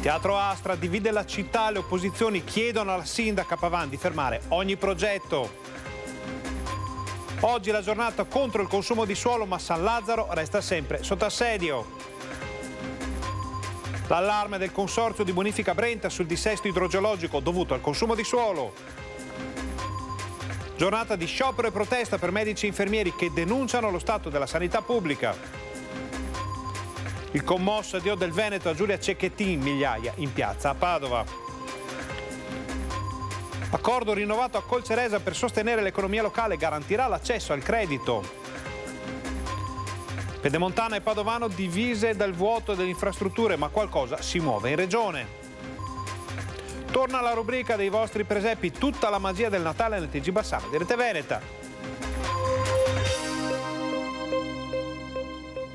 Teatro Astra divide la città, le opposizioni chiedono alla sindaca Pavan di fermare ogni progetto. Oggi la giornata contro il consumo di suolo, ma San Lazzaro resta sempre sotto assedio. L'allarme del Consorzio di Bonifica Brenta sul dissesto idrogeologico dovuto al consumo di suolo. Giornata di sciopero e protesta per medici e infermieri che denunciano lo stato della sanità pubblica. Il commosso addio del Veneto a Giulia Cecchettin, migliaia, in piazza a Padova. Accordo rinnovato a Colceresa per sostenere l'economia locale garantirà l'accesso al credito. Pedemontana e Padovano divise dal vuoto delle infrastrutture, ma qualcosa si muove in regione. Torna alla rubrica dei vostri presepi tutta la magia del Natale nel TG Bassano direte Veneta.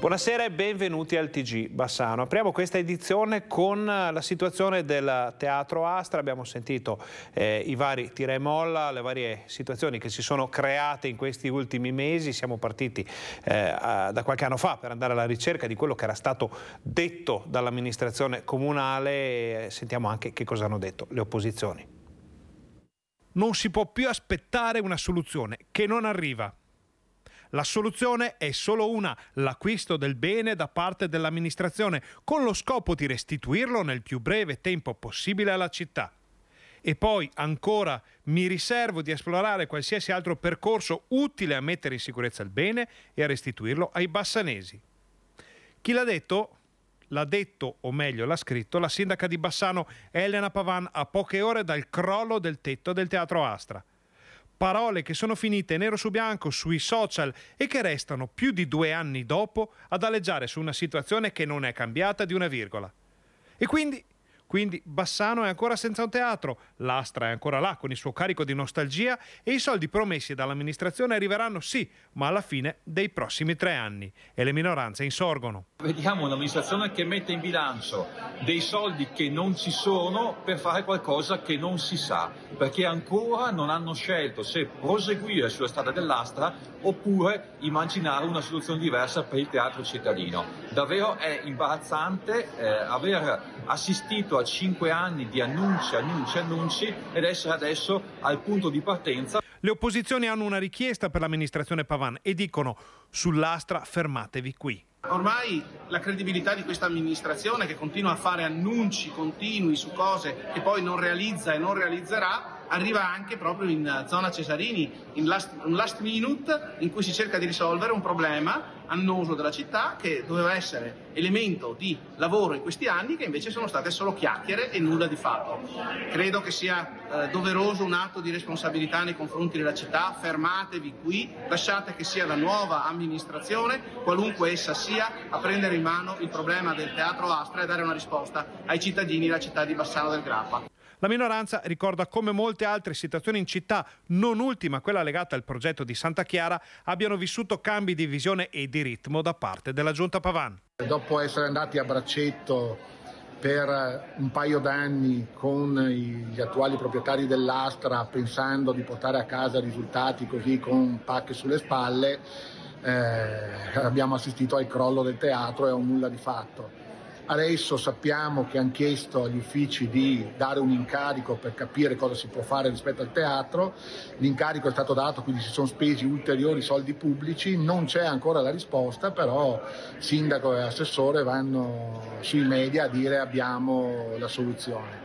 Buonasera e benvenuti al TG Bassano. Apriamo questa edizione con eh, la situazione del Teatro Astra. Abbiamo sentito eh, i vari tira e molla, le varie situazioni che si sono create in questi ultimi mesi. Siamo partiti eh, da qualche anno fa per andare alla ricerca di quello che era stato detto dall'amministrazione comunale. Eh, sentiamo anche che cosa hanno detto le opposizioni. Non si può più aspettare una soluzione che non arriva. La soluzione è solo una, l'acquisto del bene da parte dell'amministrazione, con lo scopo di restituirlo nel più breve tempo possibile alla città. E poi ancora mi riservo di esplorare qualsiasi altro percorso utile a mettere in sicurezza il bene e a restituirlo ai bassanesi. Chi l'ha detto? L'ha detto, o meglio l'ha scritto, la sindaca di Bassano Elena Pavan a poche ore dal crollo del tetto del teatro Astra parole che sono finite nero su bianco sui social e che restano più di due anni dopo ad aleggiare su una situazione che non è cambiata di una virgola. E quindi quindi Bassano è ancora senza un teatro, l'Astra è ancora là con il suo carico di nostalgia e i soldi promessi dall'amministrazione arriveranno sì, ma alla fine dei prossimi tre anni e le minoranze insorgono. Vediamo un'amministrazione che mette in bilancio dei soldi che non ci sono per fare qualcosa che non si sa, perché ancora non hanno scelto se proseguire sulla strada dell'Astra oppure immaginare una soluzione diversa per il teatro cittadino. Davvero è imbarazzante eh, aver assistito a a 5 anni di annunci, annunci, annunci ed essere adesso al punto di partenza. Le opposizioni hanno una richiesta per l'amministrazione Pavan e dicono sull'astra fermatevi qui. Ormai la credibilità di questa amministrazione che continua a fare annunci continui su cose che poi non realizza e non realizzerà arriva anche proprio in eh, zona Cesarini, in last, un last minute in cui si cerca di risolvere un problema annoso della città che doveva essere elemento di lavoro in questi anni che invece sono state solo chiacchiere e nulla di fatto. Credo che sia eh, doveroso un atto di responsabilità nei confronti della città, fermatevi qui, lasciate che sia la nuova amministrazione, qualunque essa sia, a prendere in mano il problema del teatro Astra e dare una risposta ai cittadini della città di Bassano del Grappa. La minoranza ricorda come molte altre situazioni in città, non ultima quella legata al progetto di Santa Chiara, abbiano vissuto cambi di visione e di ritmo da parte della giunta Pavan. Dopo essere andati a braccetto per un paio d'anni con gli attuali proprietari dell'Astra pensando di portare a casa risultati così con pacche sulle spalle, eh, abbiamo assistito al crollo del teatro e a un nulla di fatto. Adesso sappiamo che hanno chiesto agli uffici di dare un incarico per capire cosa si può fare rispetto al teatro, l'incarico è stato dato, quindi si sono spesi ulteriori soldi pubblici, non c'è ancora la risposta, però sindaco e assessore vanno sui media a dire abbiamo la soluzione.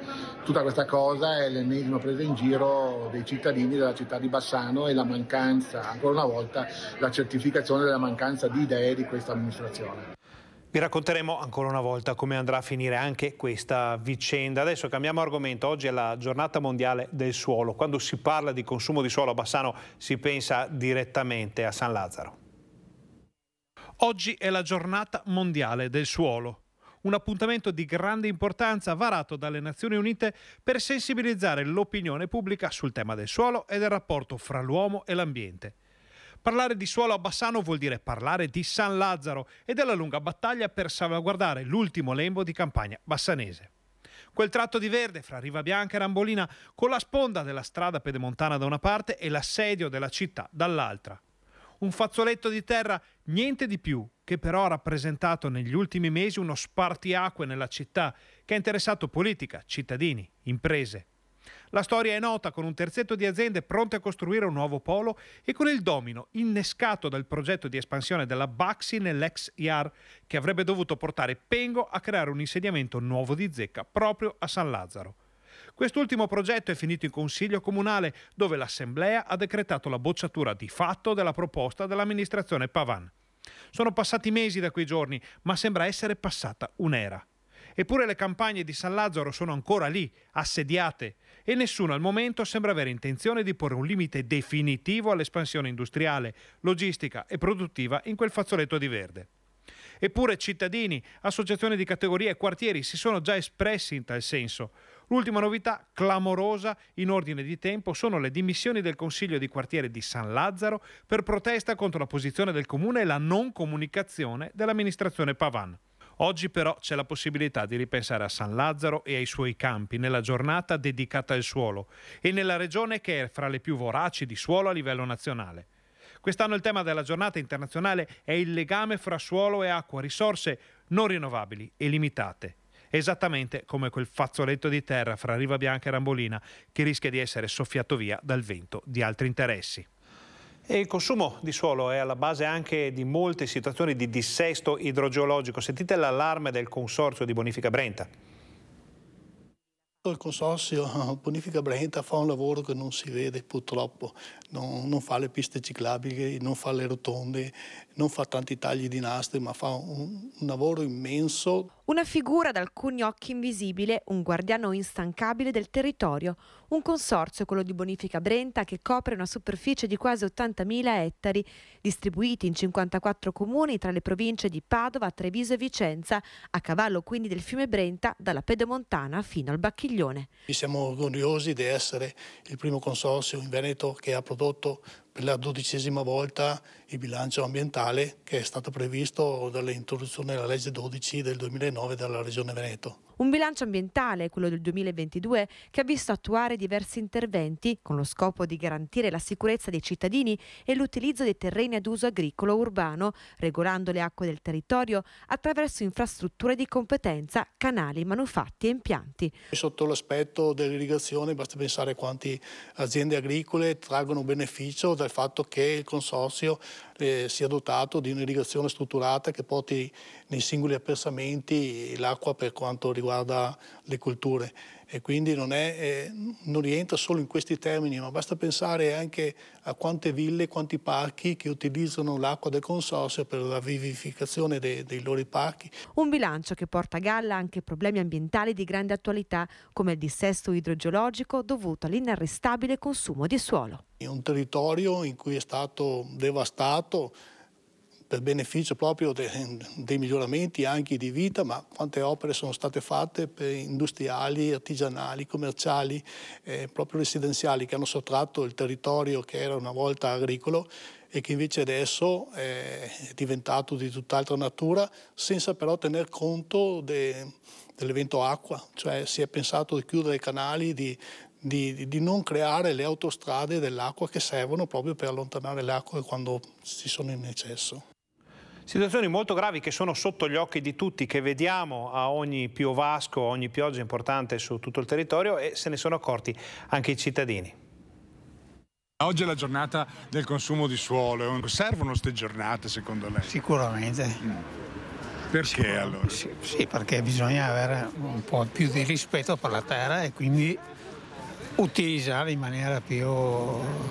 Tutta questa cosa è l'ennesima presa in giro dei cittadini della città di Bassano e la mancanza, ancora una volta, la certificazione della mancanza di idee di questa amministrazione. Vi racconteremo ancora una volta come andrà a finire anche questa vicenda. Adesso cambiamo argomento. Oggi è la giornata mondiale del suolo. Quando si parla di consumo di suolo a Bassano si pensa direttamente a San Lazzaro. Oggi è la giornata mondiale del suolo un appuntamento di grande importanza varato dalle Nazioni Unite per sensibilizzare l'opinione pubblica sul tema del suolo e del rapporto fra l'uomo e l'ambiente. Parlare di suolo a Bassano vuol dire parlare di San Lazzaro e della lunga battaglia per salvaguardare l'ultimo lembo di campagna bassanese. Quel tratto di verde fra Riva Bianca e Rambolina, con la sponda della strada pedemontana da una parte e l'assedio della città dall'altra. Un fazzoletto di terra, niente di più, che però ha rappresentato negli ultimi mesi uno spartiacque nella città, che ha interessato politica, cittadini, imprese. La storia è nota con un terzetto di aziende pronte a costruire un nuovo polo e con il domino innescato dal progetto di espansione della Baxi nell'ex IAR che avrebbe dovuto portare Pengo a creare un insediamento nuovo di zecca proprio a San Lazzaro. Quest'ultimo progetto è finito in Consiglio Comunale, dove l'Assemblea ha decretato la bocciatura di fatto della proposta dell'amministrazione Pavan. Sono passati mesi da quei giorni, ma sembra essere passata un'era. Eppure le campagne di San Lazzaro sono ancora lì, assediate, e nessuno al momento sembra avere intenzione di porre un limite definitivo all'espansione industriale, logistica e produttiva in quel fazzoletto di verde. Eppure cittadini, associazioni di categorie e quartieri si sono già espressi in tal senso. L'ultima novità clamorosa in ordine di tempo sono le dimissioni del Consiglio di quartiere di San Lazzaro per protesta contro la posizione del comune e la non comunicazione dell'amministrazione Pavan. Oggi però c'è la possibilità di ripensare a San Lazzaro e ai suoi campi nella giornata dedicata al suolo e nella regione che è fra le più voraci di suolo a livello nazionale. Quest'anno il tema della giornata internazionale è il legame fra suolo e acqua, risorse non rinnovabili e limitate, esattamente come quel fazzoletto di terra fra Riva Bianca e Rambolina che rischia di essere soffiato via dal vento di altri interessi. E il consumo di suolo è alla base anche di molte situazioni di dissesto idrogeologico. Sentite l'allarme del Consorzio di Bonifica Brenta. Il Consorzio eh, Bonifica Brenta fa un lavoro che non si vede purtroppo, non, non, fa le piste ciclabili, non fa le rotonde, non fa tanti tagli di nastri, ma fa un, un lavoro immenso. Una figura ad alcuni occhi invisibile, un guardiano instancabile del territorio, un consorzio, quello di Bonifica Brenta, che copre una superficie di quasi 80.000 ettari, distribuiti in 54 comuni tra le province di Padova, Treviso e Vicenza, a cavallo quindi del fiume Brenta, dalla Pedemontana fino al Bacchiglione. Siamo orgogliosi di essere il primo consorzio in Veneto che ha prodotto per la dodicesima volta il bilancio ambientale che è stato previsto dall'introduzione della legge 12 del 2009 dalla Regione Veneto. Un bilancio ambientale, quello del 2022, che ha visto attuare diversi interventi con lo scopo di garantire la sicurezza dei cittadini e l'utilizzo dei terreni ad uso agricolo urbano, regolando le acque del territorio attraverso infrastrutture di competenza, canali, manufatti e impianti. Sotto l'aspetto dell'irrigazione basta pensare quante aziende agricole traggono beneficio dal fatto che il consorzio eh, sia dotato di un'irrigazione strutturata che porti nei singoli appersamenti l'acqua per quanto riguarda le colture e quindi non, è, eh, non, rientra solo in questi termini, ma basta pensare anche a quante ville, quanti parchi che utilizzano l'acqua del consorzio per la vivificazione dei, dei loro parchi. Un bilancio che porta a galla anche problemi ambientali di grande attualità come il dissesto idrogeologico dovuto all'inarrestabile consumo di suolo. In un territorio in cui è stato devastato per beneficio proprio de, dei miglioramenti anche di vita, ma quante opere sono state fatte per industriali, artigianali, commerciali, eh, proprio residenziali, che hanno sottratto il territorio che era una volta agricolo e che invece adesso eh, è diventato di tutt'altra natura, senza però tener conto de, dell'evento acqua, cioè si è pensato di chiudere i canali, di, di, di, non creare le autostrade dell'acqua che servono proprio per allontanare l'acqua quando ci sono in eccesso. Situazioni molto gravi che sono sotto gli occhi di tutti, che vediamo a ogni piovasco, a ogni pioggia importante su tutto il territorio e se ne sono accorti anche i cittadini. Oggi è la giornata del consumo di suolo, servono queste giornate secondo lei? Sicuramente. Mm. Perché Sicuramente, allora? Sì, sì, perché bisogna avere un po' più di rispetto per la terra e quindi utilizzare in maniera più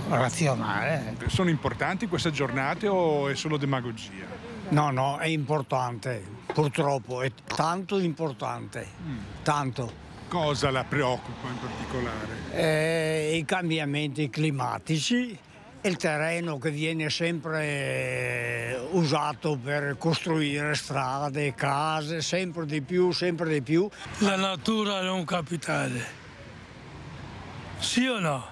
razionale. Sono importanti queste giornate o è solo demagogia? No, no, è importante, purtroppo è tanto importante, mm. tanto. Cosa la preoccupa in particolare? Eh, I cambiamenti climatici il terreno che viene sempre eh, usato per costruire strade, case, sempre di più, sempre di più. La natura è un capitale. Sì o no?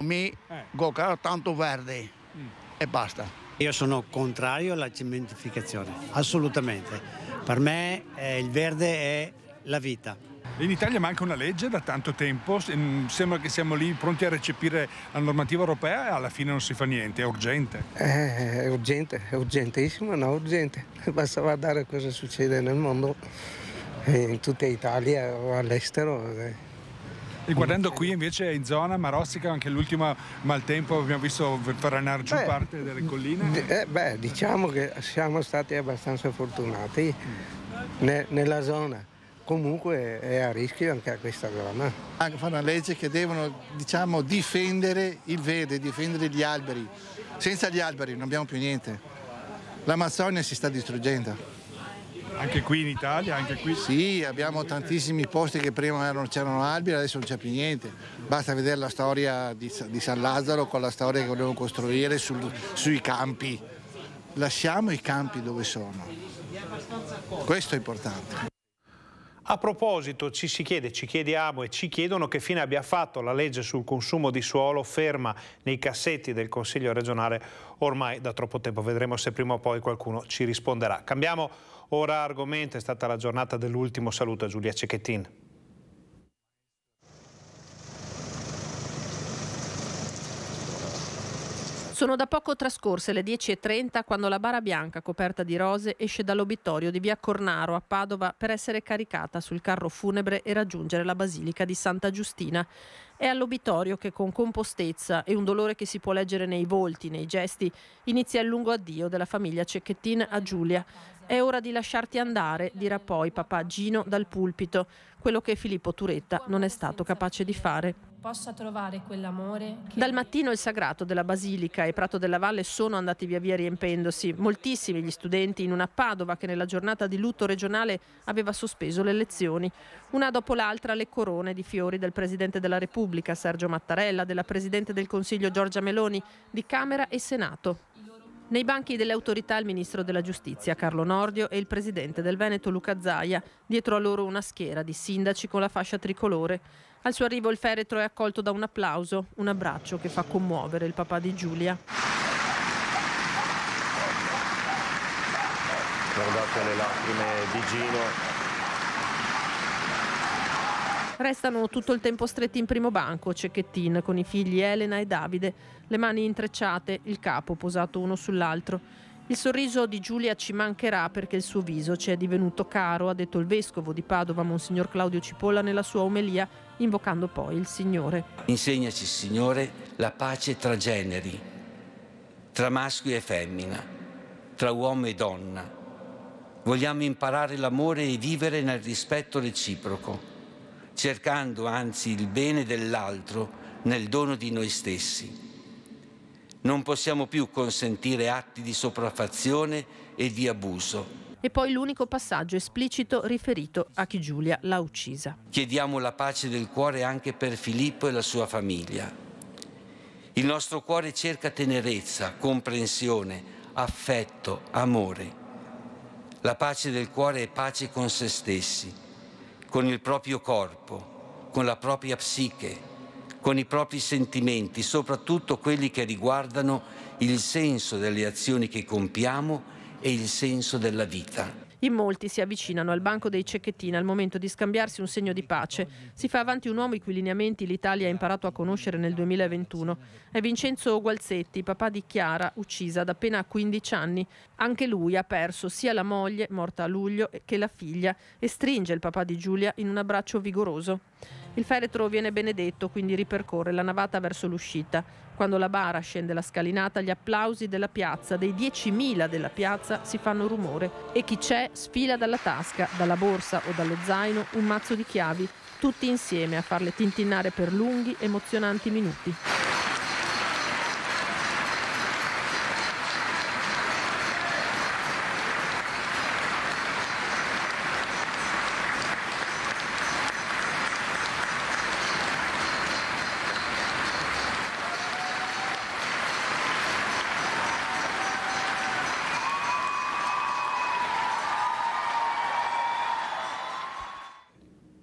Mi eh. go tanto verde mm. e basta. Io sono contrario alla cementificazione, assolutamente. Per me eh, il verde è la vita. In Italia manca una legge da tanto tempo, mm, sembra che siamo lì pronti a recepire la normativa europea e alla fine non si fa niente, è urgente. Eh, è urgente, è urgentissimo, no, urgente. Basta guardare cosa succede nel mondo, in tutta Italia o all'estero. Eh. E guardando qui invece in zona Marossica, anche l'ultimo maltempo abbiamo visto faranare giù beh, parte delle colline. Eh, beh, diciamo che siamo stati abbastanza fortunati ne, nella zona. Comunque è a rischio anche questa zona. Anche fa una legge che devono diciamo, difendere il verde, difendere gli alberi. Senza gli alberi non abbiamo più niente. L'Amazzonia si sta distruggendo. Anche qui in Italia? Anche qui? Sì, abbiamo tantissimi posti che prima non c'erano alberi, adesso non c'è più niente. Basta vedere la storia di, di, San Lazzaro con la storia che volevano costruire sul, sui campi. Lasciamo i campi dove sono. Questo è importante. A proposito, ci si chiede, ci chiediamo e ci chiedono che fine abbia fatto la legge sul consumo di suolo ferma nei cassetti del Consiglio regionale ormai da troppo tempo. Vedremo se prima o poi qualcuno ci risponderà. Cambiamo Ora argomento è stata la giornata dell'ultimo saluto a Giulia Cecchettin. Sono da poco trascorse le 10.30 quando la bara bianca coperta di rose esce dall'obitorio di via Cornaro a Padova per essere caricata sul carro funebre e raggiungere la Basilica di Santa Giustina. È all'obitorio che con compostezza e un dolore che si può leggere nei volti, nei gesti, inizia il lungo addio della famiglia Cecchettin a Giulia. È ora di lasciarti andare, dirà poi papà Gino dal pulpito, quello che Filippo Turetta non è stato capace di fare possa trovare quell'amore. Che... Dal mattino il sagrato della Basilica e Prato della Valle sono andati via via riempendosi. Moltissimi gli studenti in una Padova che nella giornata di lutto regionale aveva sospeso le lezioni. Una dopo l'altra le corone di fiori del Presidente della Repubblica Sergio Mattarella, della Presidente del Consiglio Giorgia Meloni, di Camera e Senato. Nei banchi delle autorità il ministro della giustizia Carlo Nordio e il presidente del Veneto Luca Zaia, dietro a loro una schiera di sindaci con la fascia tricolore. Al suo arrivo il feretro è accolto da un applauso, un abbraccio che fa commuovere il papà di Giulia. Guardate le lacrime di Gino Restano tutto il tempo stretti in primo banco Cecchettin con i figli Elena e Davide, le mani intrecciate, il capo posato uno sull'altro. Il sorriso di Giulia ci mancherà perché il suo viso ci è divenuto caro, ha detto il vescovo di Padova, Monsignor Claudio Cipolla, nella sua omelia, invocando poi il Signore. Insegnaci, Signore, la pace tra generi, tra maschio e femmina, tra uomo e donna. Vogliamo imparare l'amore e vivere nel rispetto reciproco, cercando anzi il bene dell'altro nel dono di noi stessi non possiamo più consentire atti di sopraffazione e di abuso. E poi l'unico passaggio esplicito riferito a chi Giulia l'ha uccisa. Chiediamo la pace del cuore anche per Filippo e la sua famiglia. Il nostro cuore cerca tenerezza, comprensione, affetto, amore. La pace del cuore è pace con se stessi, con il proprio corpo, con la propria psiche con i propri sentimenti, soprattutto quelli che riguardano il senso delle azioni che compiamo e il senso della vita. In molti si avvicinano al banco dei cecchettini al momento di scambiarsi un segno di pace. Si fa avanti un uomo i cui lineamenti l'Italia ha imparato a conoscere nel 2021. È Vincenzo Gualzetti, papà di Chiara, uccisa da appena 15 anni. Anche lui ha perso sia la moglie, morta a luglio, che la figlia e stringe il papà di Giulia in un abbraccio vigoroso. Il feretro viene benedetto, quindi ripercorre la navata verso l'uscita. Quando la bara scende la scalinata, gli applausi della piazza, dei 10.000 della piazza, si fanno rumore e chi c'è sfila dalla tasca, dalla borsa o dallo zaino un mazzo di chiavi, tutti insieme a farle tintinnare per lunghi, emozionanti minuti.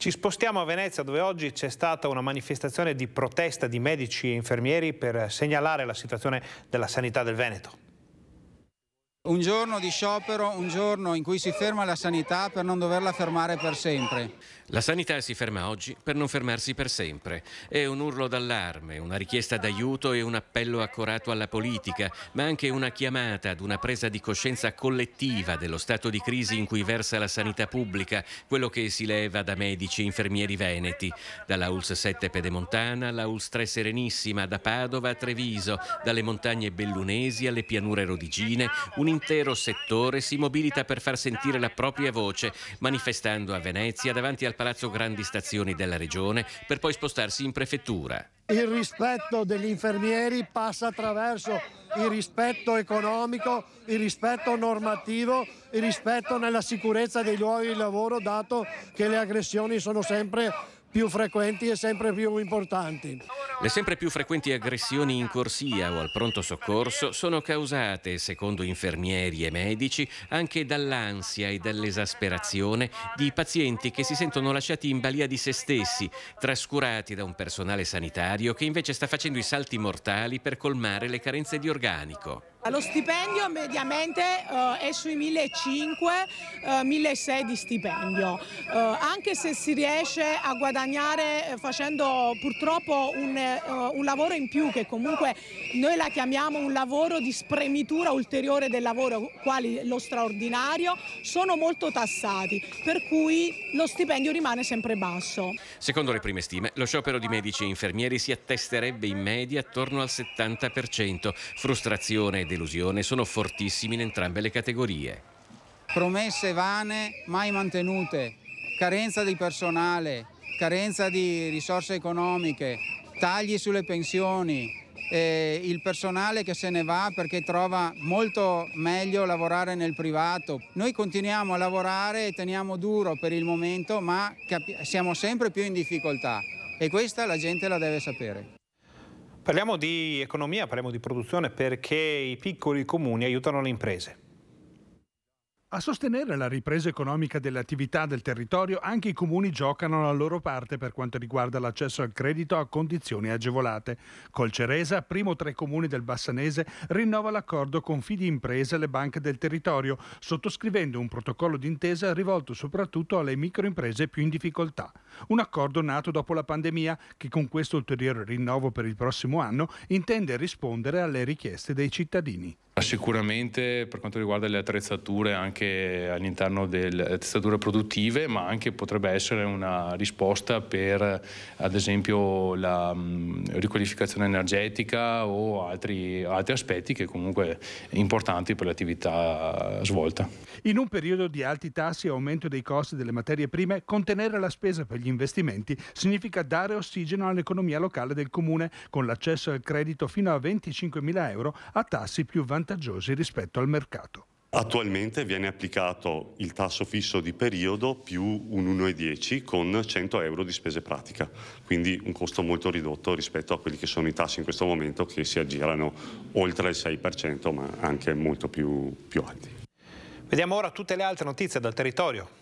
Ci spostiamo a Venezia dove oggi c'è stata una manifestazione di protesta di medici e infermieri per segnalare la situazione della sanità del Veneto un giorno di sciopero, un giorno in cui si ferma la sanità per non doverla fermare per sempre. La sanità si ferma oggi per non fermarsi per sempre. È un urlo d'allarme, una richiesta d'aiuto e un appello accorato alla politica, ma anche una chiamata ad una presa di coscienza collettiva dello stato di crisi in cui versa la sanità pubblica, quello che si leva da medici e infermieri veneti, dalla ULS 7 Pedemontana alla ULS 3 Serenissima, da Padova a Treviso, dalle montagne bellunesi alle pianure rodigine, un l'intero settore si mobilita per far sentire la propria voce, manifestando a Venezia davanti al Palazzo Grandi Stazioni della Regione per poi spostarsi in prefettura. Il rispetto degli infermieri passa attraverso il rispetto economico, il rispetto normativo, il rispetto nella sicurezza dei luoghi di lavoro, dato che le aggressioni sono sempre più frequenti e sempre più importanti. Le sempre più frequenti aggressioni in corsia o al pronto soccorso sono causate, secondo infermieri e medici, anche dall'ansia e dall'esasperazione di pazienti che si sentono lasciati in balia di se stessi, trascurati da un personale sanitario che invece sta facendo i salti mortali per colmare le carenze di organico. Lo stipendio mediamente eh, è sui 1.500, eh, 1.600 di stipendio, eh, anche se si riesce a guadagnare eh, facendo purtroppo un, eh, un, lavoro in più che comunque noi la chiamiamo un lavoro di spremitura ulteriore del lavoro, quali lo straordinario, sono molto tassati, per cui lo stipendio rimane sempre basso. Secondo le prime stime, lo sciopero di medici e infermieri si attesterebbe in media attorno al 70%, frustrazione delusione sono fortissimi in entrambe le categorie. Promesse vane, mai mantenute, carenza di personale, carenza di risorse economiche, tagli sulle pensioni, eh, il personale che se ne va perché trova molto meglio lavorare nel privato. Noi continuiamo a lavorare e teniamo duro per il momento, ma siamo sempre più in difficoltà e questa la gente la deve sapere. Parliamo di economia, parliamo di produzione perché i piccoli comuni aiutano le imprese. A sostenere la ripresa economica delle attività del territorio anche i comuni giocano la loro parte per quanto riguarda l'accesso al credito a condizioni agevolate. Col Ceresa, primo tra i comuni del Bassanese, rinnova l'accordo con Fidi Imprese e le banche del territorio, sottoscrivendo un protocollo d'intesa rivolto soprattutto alle microimprese più in difficoltà. Un accordo nato dopo la pandemia che con questo ulteriore rinnovo per il prossimo anno intende rispondere alle richieste dei cittadini. Sicuramente per quanto riguarda le attrezzature anche anche all'interno delle eh, attrezzature produttive, ma anche potrebbe essere una risposta per ad esempio la mh, mm, riqualificazione energetica o altri, altri aspetti che comunque importanti per l'attività svolta. In un periodo di alti tassi e aumento dei costi delle materie prime, contenere la spesa per gli investimenti significa dare ossigeno all'economia locale del comune con l'accesso al credito fino a 25.000 euro a tassi più vantaggiosi rispetto al mercato. Attualmente viene applicato il tasso fisso di periodo più un 1,10 con 100 euro di spese pratica, quindi un costo molto ridotto rispetto a quelli che sono i tassi in questo momento che si aggirano oltre il 6% ma anche molto più, più alti. Vediamo ora tutte le altre notizie dal territorio.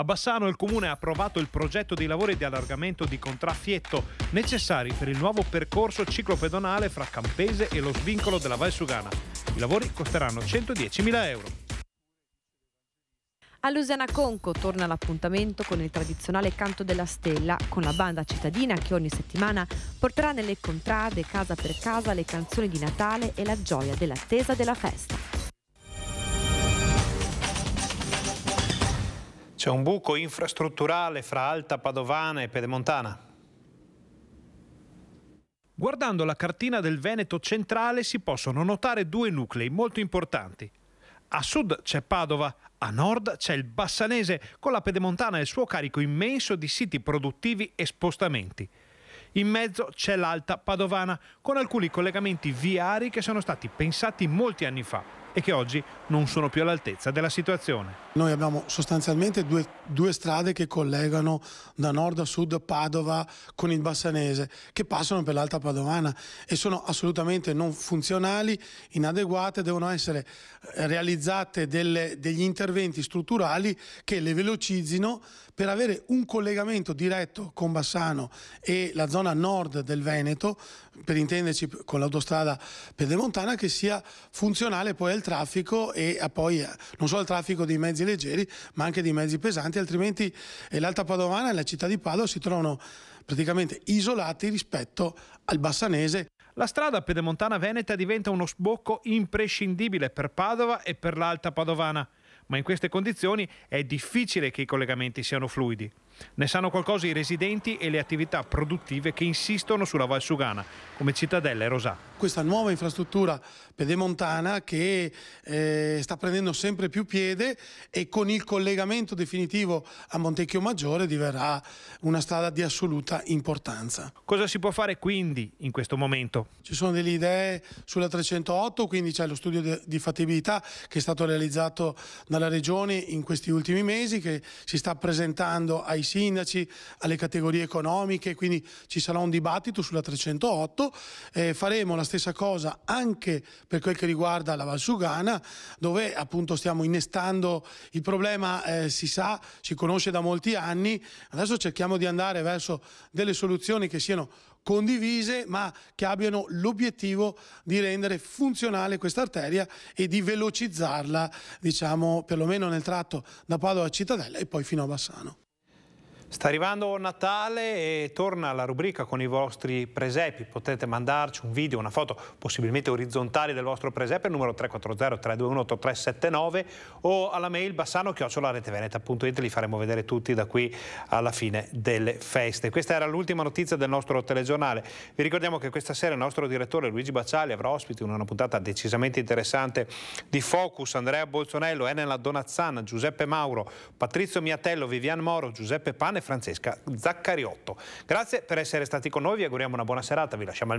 A Bassano il comune ha approvato il progetto di lavori di allargamento di Contraffietto necessari per il nuovo percorso ciclopedonale fra Campese e lo svincolo della Valsugana. I lavori costeranno 110.000 euro. A Lusiana Conco torna l'appuntamento con il tradizionale canto della stella, con la banda cittadina che ogni settimana porterà nelle contrade casa per casa le canzoni di Natale e la gioia dell'attesa della festa. C'è un buco infrastrutturale fra Alta Padovana e Pedemontana? Guardando la cartina del Veneto centrale si possono notare due nuclei molto importanti. A sud c'è Padova, a nord c'è il Bassanese, con la Pedemontana e il suo carico immenso di siti produttivi e spostamenti. In mezzo c'è l'Alta Padovana, con alcuni collegamenti viari che sono stati pensati molti anni fa e che oggi non sono più all'altezza della situazione. Noi abbiamo sostanzialmente due, due, strade che collegano da nord a sud Padova con il Bassanese, che passano per l'Alta Padovana e sono assolutamente non funzionali, inadeguate, devono essere eh, realizzate delle, degli interventi strutturali che le velocizzino per avere un collegamento diretto con Bassano e la zona nord del Veneto, per intenderci con l'autostrada pedemontana, che sia funzionale poi al del traffico e eh, poi eh, non solo al traffico dei mezzi leggeri ma anche dei mezzi pesanti, altrimenti eh, l'Alta Padovana e la città di Padova si trovano praticamente isolati rispetto al Bassanese. La strada pedemontana veneta diventa uno sbocco imprescindibile per Padova e per l'Alta Padovana, ma in queste condizioni è difficile che i collegamenti siano fluidi. Ne sanno qualcosa i residenti e le attività produttive che insistono sulla Valsugana, come Cittadella e Rosà. Questa nuova infrastruttura pedemontana che eh, sta prendendo sempre più piede e con il collegamento definitivo a Montecchio Maggiore diverrà una strada di assoluta importanza. Cosa si può fare quindi in questo momento? Ci sono delle idee sulla 308, quindi c'è lo studio di fattibilità che è stato realizzato dalla Regione in questi ultimi mesi, che si sta presentando ai sindaci, alle categorie economiche, quindi ci sarà un dibattito sulla 308. Eh, faremo la stessa cosa anche per quel che riguarda la Valsugana, dove appunto stiamo innestando il problema, eh, si sa, si conosce da molti anni. Adesso cerchiamo di andare verso delle soluzioni che siano condivise ma che abbiano l'obiettivo di rendere funzionale questa arteria e di velocizzarla diciamo perlomeno nel tratto da Padova a Cittadella e poi fino a Bassano. Sta arrivando Natale e torna la rubrica con i vostri presepi. Potete mandarci un video, una foto, possibilmente orizzontali del vostro presepe numero 340-321-8379 o alla mail bassano-reteveneta.it. Li faremo vedere tutti da qui alla fine delle feste. Questa era l'ultima notizia del nostro telegiornale. Vi ricordiamo che questa sera il nostro direttore Luigi Bacciali avrà ospiti una puntata decisamente interessante di Focus, Andrea Bolzonello, Enela Donazzana, Giuseppe Mauro, Patrizio Miatello, Vivian Moro, Giuseppe Pane Francesca Zaccariotto. Grazie per essere stati con noi, vi auguriamo una buona serata, vi lasciamo al meglio.